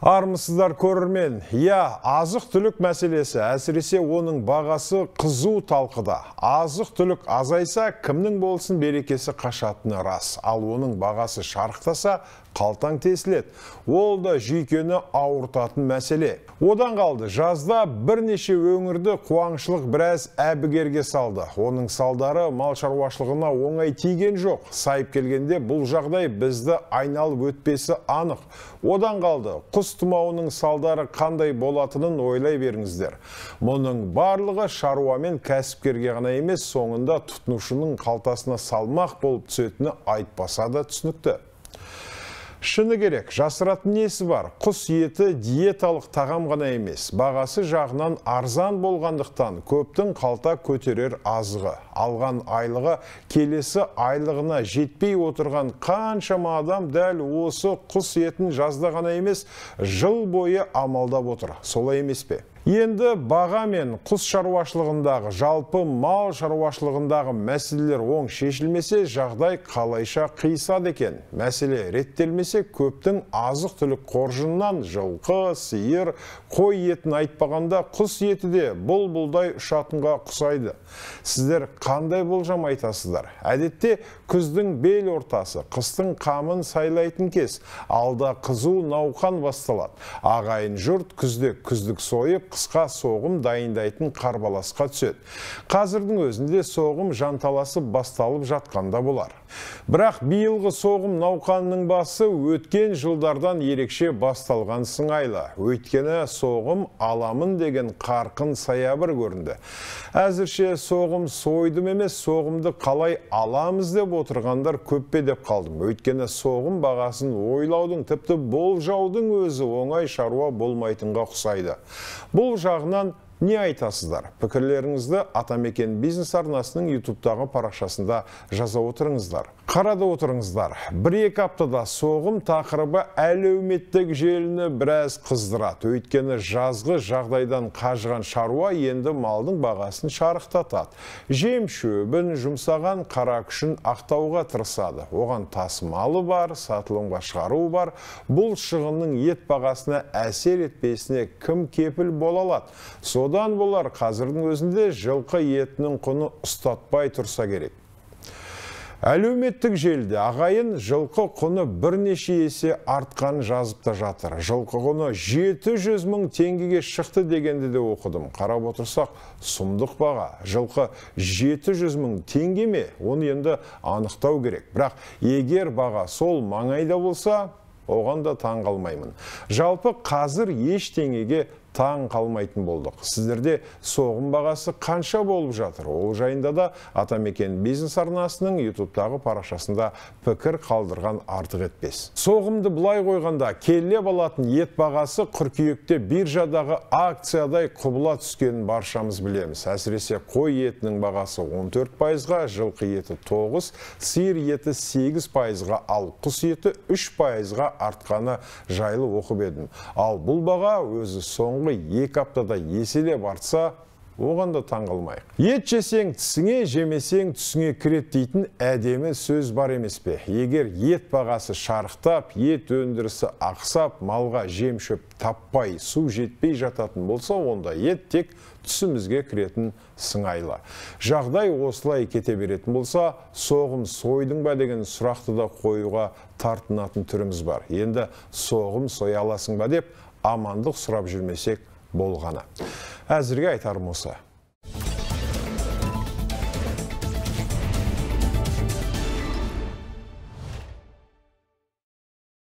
Армысыздар көрермен, иә, азық түлік мәселесі, әсіресе оның бағасы қызу талқыда. Азық түлік азайса, кімнің болсын берекесі қашатыны рас, ал оның бағасы шарықтаса, қалтаң тесіледі. Ол да жүйкені ауыртатын мәселе. Одан қалды, жазда бірнеше өңірді қуаңшылық біраз әбігерге салды. Оның салдары мал шаруашылығына оңай тиген жоқ. Сайып келгенде бұл жағдай бізді айналып өтпесі анық. Одан қалды, құс тұмауының салдары қандай болатынын ойлай беріңіздер. Мұның барлығы шаруа мен кәсіпкерге ғана емес соңында тұтынушының қалтасына салмақ болып түсетіні айтпаса да түсінікті шыны керек жасыратын несі бар құс еті диеталық тағам ғана емес бағасы жағынан арзан болғандықтан көптің қалта көтерер азығы алған айлығы келесі айлығына жетпей отырған қаншама адам дәл осы құс етін жазда ғана емес жыл бойы амалдап отыр солай емес пе Енді баға мен құс шаруашылығындағы жалпы мал шаруашылығындағы мәселелер оң шешілмесе жағдай қалайша қиысады екен. Мәселе реттелмесе көптің азық түлік қоржыннан жылқы, сиыр, қой етін айтпағанда құс еті де бұл бұлдай ұшатынға құсайды. Сіздер қандай болжам айтасыздар? Әдетте күздің бел ортасы, қыстың қамын сайлайтын кез. Алда қызу науқан басталады. Ағайын жұрт күзде күздік сойып, қысқа соғым дайындайтын қарбаласқа түседі қазірдің өзінде соғым жанталасы басталып жатқанда болар бірақ биылғы соғым науқанының басы өткен жылдардан ерекше басталған сыңайлы өйткені соғым аламын деген қарқын саябыр көрінді әзірше соғым сойдым емес соғымды қалай аламыз деп отырғандар көп пе деп қалдым өйткені соғым бағасын ойлаудың тіпті болжаудың өзі оңай шаруа болмайтынға ұқсайды бұл жағынан не айтасыздар пікірлеріңізді атамекен бизнес арнасының ютубтағы парақшасында жаза отырыңыздар қарады отырыңыздар бір екі аптада соғым тақырыбы әлеуметтік желіні біраз қыздырат. өйткені жазғы жағдайдан қажыған шаруа енді малдың бағасын шарықтатады жем шөбін жұмсаған қара күшін ақтауға тырысады оған тасымалы бар сатылымға шығару бар бұл шығынның ет бағасына әсер етпесіне кім кепіл бола алады содан болар қазірдің өзінде жылқы етінің құны ұстатпай тұрса керек әлеуметтік желді ағайын жылқы құны бірнеше есе артқан жазып та жатыр жылқы құны 700 мың теңгеге шықты дегенді де оқыдым қарап отырсақ сұмдық баға жылқы 700 мың теңге ме оны енді анықтау керек бірақ егер баға сол маңайда болса оған да таң қалмаймын жалпы қазір ештеңеге таң қалмайтын болдық сіздерде соғым бағасы қанша болып жатыр ол жайында да атамекен бизнес арнасының ютубтағы парақшасында пікір қалдырған артық етпес соғымды былай қойғанда келлеп алатын ет бағасы қыркүйекте биржадағы акциядай құбыла түскенін баршамыз білеміз әсіресе қой етінің бағасы 14 пайызға жылқы еті 9 сиыр еті 8 пайызға ал құс еті 3 пайызға артқаны жайлы оқып едім ал бұл баға өзі соң соңғы екі аптада еселеп артса оған да таңғалмайық ет жесең тісіңе жемесең түсіңе кіреді дейтін әдемі сөз бар емес пе егер ет бағасы шарықтап ет өндірісі ақсап малға жем шөп таппай су жетпей жататын болса онда ет тек түсімізге кіретін сыңайлы жағдай осылай кете беретін болса соғым сойдың ба деген сұрақты да қоюға тартынатын түріміз бар енді соғым соя аласың ба деп амандық сұрап жүрмесек болғаны әзірге айтарым